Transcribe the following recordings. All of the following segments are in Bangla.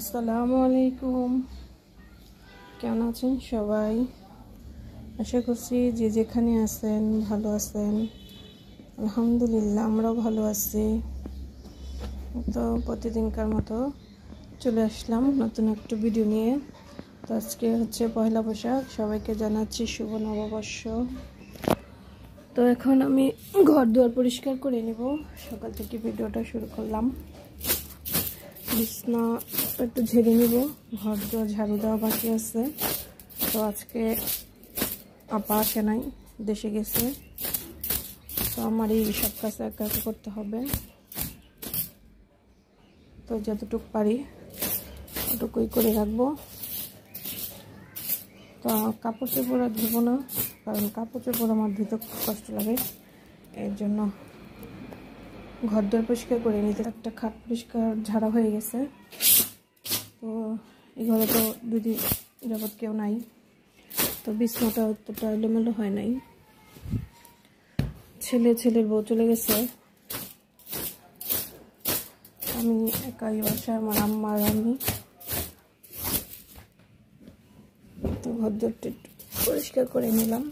আসসালামু আলাইকুম কেমন আছেন সবাই আশা করছি যে যেখানে আছেন ভালো আছেন আলহামদুলিল্লাহ আমরাও ভালো আছি তো প্রতিদিনকার মতো চলে আসলাম নতুন একটা ভিডিও নিয়ে তো আজকে হচ্ছে পয়লা পোশাক সবাইকে জানাচ্ছি শুভ নববর্ষ তো এখন আমি ঘর দুয়ার পরিষ্কার করে নেব সকাল থেকে ভিডিওটা শুরু করলাম বিছনা একটু ঝেড়ে নিব ঘর দুয়ার ঝাড়ু দেওয়া বাকি আছে তো আজকে আপা আসে নাই দেশে গেছে তো আমার এই সব কাজ একা একা করতে হবে তো যতটুক পারি ওটুকুই করে রাখবো তো কাপড় চোপড়া ধুবো না কারণ কাপড় চোপড় আমার ধুতে কষ্ট লাগে এর জন্য ঘরদোর পরিষ্কার করে নিতে একটা খাট পরিষ্কার ঝাড়া হয়ে গেছে তো এই ঘরে তো দুদিন যাবৎ কেউ নাই তো বিছনাটা অতটা এলোমেলো হয় নাই ছেলে ছেলের বউ চলে গেছে আমি একাই বাসায় আমার আম্মা আর আমি তো ঘরদোরটা পরিষ্কার করে নিলাম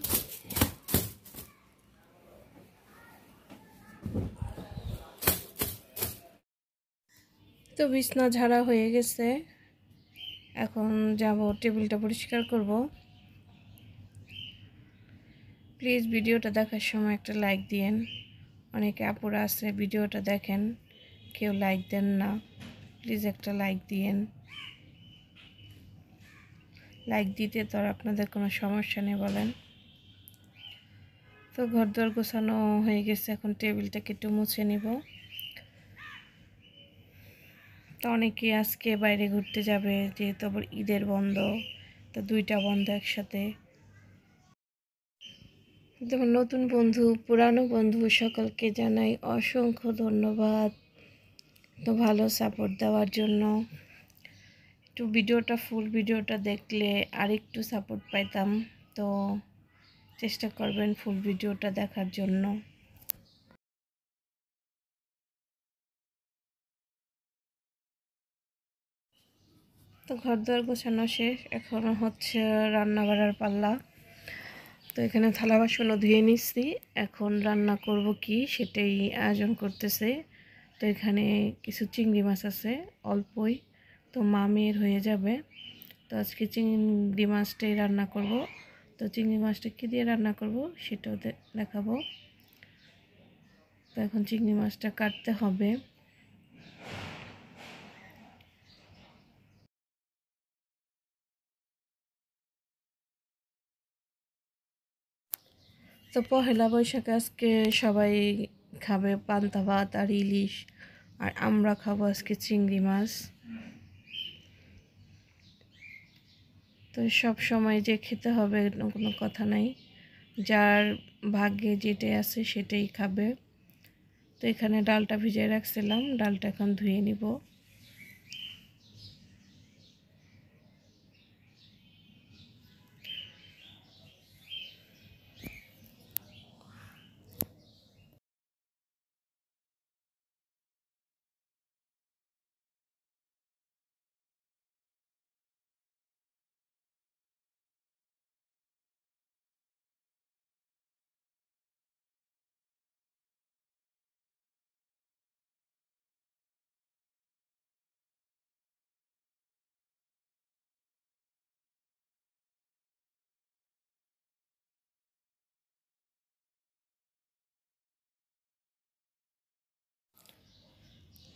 তো বিছনা ঝাড়া হয়ে গেছে এখন যাব টেবিলটা পরিষ্কার করব প্লিজ ভিডিওটা দেখার সময় একটা লাইক দিয়েন অনেকে আপুরা আছে ভিডিওটা দেখেন কেউ লাইক দেন না প্লিজ একটা লাইক দিয়েন লাইক দিতে তো আপনাদের কোনো সমস্যা নেই বলেন তো ঘর দোয়ার গোছানো হয়ে গেছে এখন টেবিলটাকে একটু মুছে নিব তো অনেকে আজকে বাইরে ঘুরতে যাবে যেহেতু আবার ঈদের বন্ধ তো দুইটা বন্ধ একসাথে যেমন নতুন বন্ধু পুরানো বন্ধু সকলকে জানাই অসংখ্য ধন্যবাদ তো ভালো সাপোর্ট দেওয়ার জন্য একটু ভিডিওটা ফুল ভিডিওটা দেখলে আরেকটু সাপোর্ট পাইতাম তো চেষ্টা করবেন ফুল ভিডিওটা দেখার জন্য তো ঘর দোয়ার গোছানো শেষ এখন হচ্ছে রান্না করার পাল্লা তো এখানে থালা বাসনও ধুয়ে নিচ্ছি এখন রান্না করব কি সেটাই আয়োজন করতেছে তো এখানে কিছু চিংড়ি মাছ আছে অল্পই তো মামের হয়ে যাবে তো আজকে চিংড়ি মাছটাই রান্না করব তো চিংড়ি মাছটা কী দিয়ে রান্না করব সেটাও দেখাবো তো এখন চিংড়ি মাছটা কাটতে হবে তো পহেলা বৈশাখে আজকে সবাই খাবে পান্তা ভাত আর ইলিশ আর আমরা খাবো আজকে চিংড়ি মাছ তো সব সময় যে খেতে হবে কোনো কথা নাই যার ভাগ্যে যেটাই আছে সেটাই খাবে তো এখানে ডালটা ভিজিয়ে রাখছিলাম ডালটা এখন ধুয়ে নিব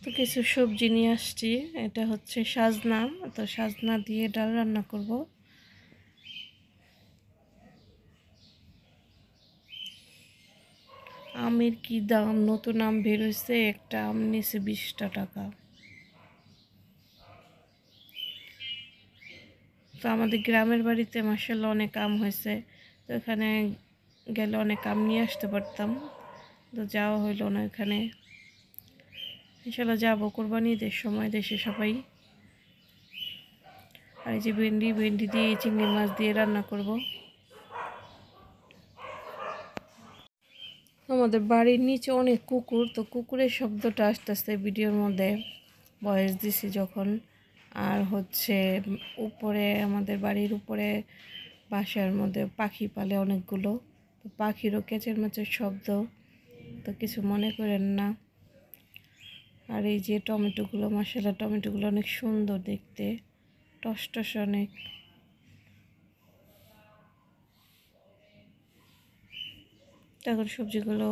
তো কিছু সবজি নিয়ে আসছি এটা হচ্ছে সাজনা তো সাজনা দিয়ে ডাল রান্না করব আমের কি দাম নতুন আম বেরোচ্ছে একটা আম নিয়েছে বিশটা টাকা তো আমাদের গ্রামের বাড়িতে মাসাল অনেক আম হয়েছে তো এখানে গেলে অনেক আম নিয়ে আসতে পারতাম তো যাওয়া হইলো না এখানে ইনশাল্লাহ যাবো কোরবানি ঈদের সময় দেশে সবাই আর এই যে ভেন্ডি ভেন্ডি দিয়ে চিংড়ি মাছ দিয়ে রান্না করব আমাদের বাড়ির নিচে অনেক কুকুর তো কুকুরের শব্দটা আস্তে আস্তে ভিডিওর মধ্যে বয়স দিছি যখন আর হচ্ছে উপরে আমাদের বাড়ির উপরে বাসার মধ্যে পাখি পালে অনেকগুলো তো পাখিরও কেচের মাছের শব্দ তো কিছু মনে করেন না আর এই যে টমেটোগুলো মশলা টমেটোগুলো অনেক সুন্দর দেখতে টস অনেক তারপর সবজিগুলো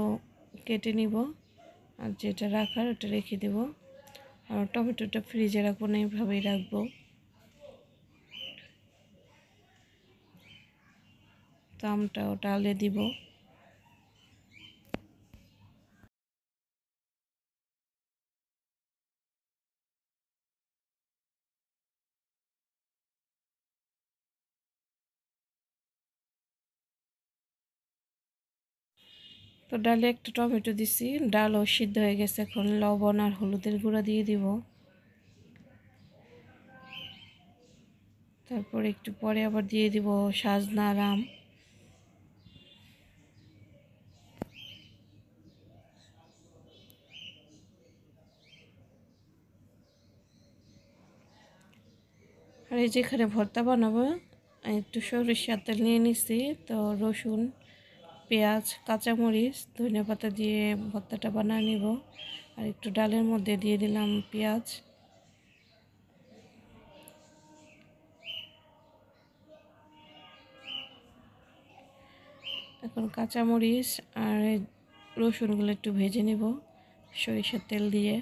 কেটে নিব আর যেটা রাখার ওটা রেখে দেব আর টমেটোটা ফ্রিজে রাখবো না এইভাবেই রাখবো দামটা ওটা আলে দিব তো ডালে একটু টমেটো দিছি ডালও সিদ্ধ হয়ে গেছে এখন লবণ আর হলুদের গুঁড়া দিয়ে দিব তারপর একটু পরে আবার দিয়ে দিব সাজনা রাম আর এই যেখানে ভর্তা বানাবো একটু সরিষার তেল নিয়ে নিছি তো রসুন পেঁয়াজ কাঁচামরিচ ধনে পাতা দিয়ে ভর্তাটা বানিয়ে নিব আর একটু ডালের মধ্যে দিয়ে দিলাম পেঁয়াজ এখন কাঁচামরিচ আর রসুনগুলো একটু ভেজে নেব সরিষার তেল দিয়ে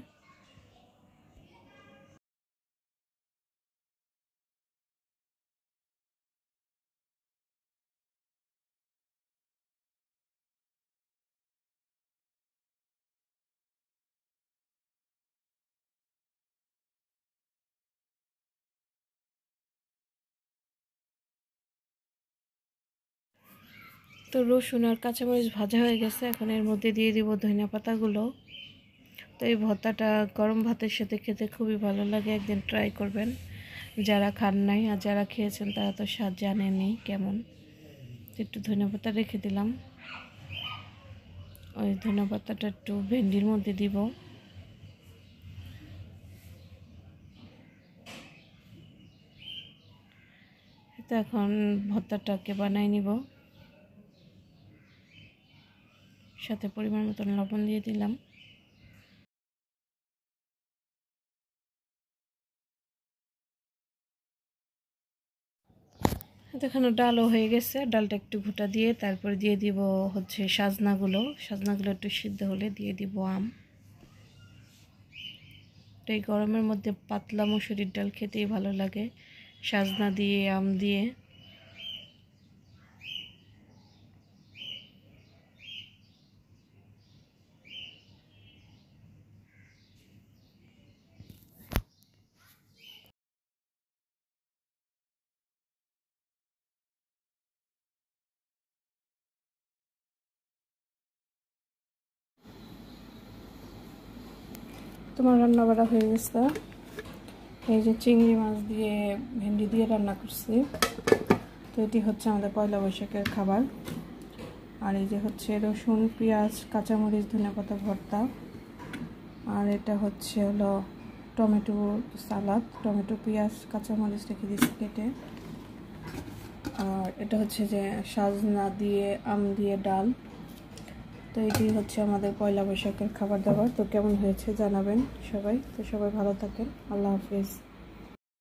তো রসুন আর কাঁচামরিচ ভাজা হয়ে গেছে এখন এর মধ্যে দিয়ে দিব ধনিয়া পাতাগুলো তো এই ভর্তাটা গরম ভাতের সাথে খেতে খুবই ভালো লাগে একদিন ট্রাই করবেন যারা খান নাই আর যারা খেয়েছেন তারা তো স্বাদ জানেনি কেমন একটু ধনিয়া পাতা রেখে দিলাম ওই ধনিয়া পাতাটা একটু ভেন্ডির মধ্যে দিব তো এখন ভর্তাটাকে বানাই নিব সাথে পরিমাণ মতন লবণ দিয়ে দিলাম এখানে ডালও হয়ে গেছে ডালটা একটু ঘুটা দিয়ে তারপর দিয়ে দিব হচ্ছে সাজনাগুলো সাজনাগুলো একটু সিদ্ধ হলে দিয়ে দিব আম এই গরমের মধ্যে পাতলা মুসুরির ডাল খেতেই ভালো লাগে সাজনা দিয়ে আম দিয়ে তোমার রান্না বাড়া হয়ে গেছে এই যে চিংড়ি মাছ দিয়ে ভেন্ডি দিয়ে রান্না করছি তো এটি হচ্ছে আমাদের পয়লা বৈশাখের খাবার আর এই যে হচ্ছে রসুন পেঁয়াজ কাঁচামরিচ ধনে পাতা ভর্তা আর এটা হচ্ছে হলো টমেটো সালাদ টমেটো পেঁয়াজ কাঁচামরিচ রেখে দিচ্ছি কেটে আর এটা হচ্ছে যে সাজনা দিয়ে আম দিয়ে ডাল তো এটি হচ্ছে আমাদের পয়লা বৈশাখের খাবার দাবার তো কেমন হয়েছে জানাবেন সবাই তো সবাই ভালো থাকেন আল্লাহ হাফিজ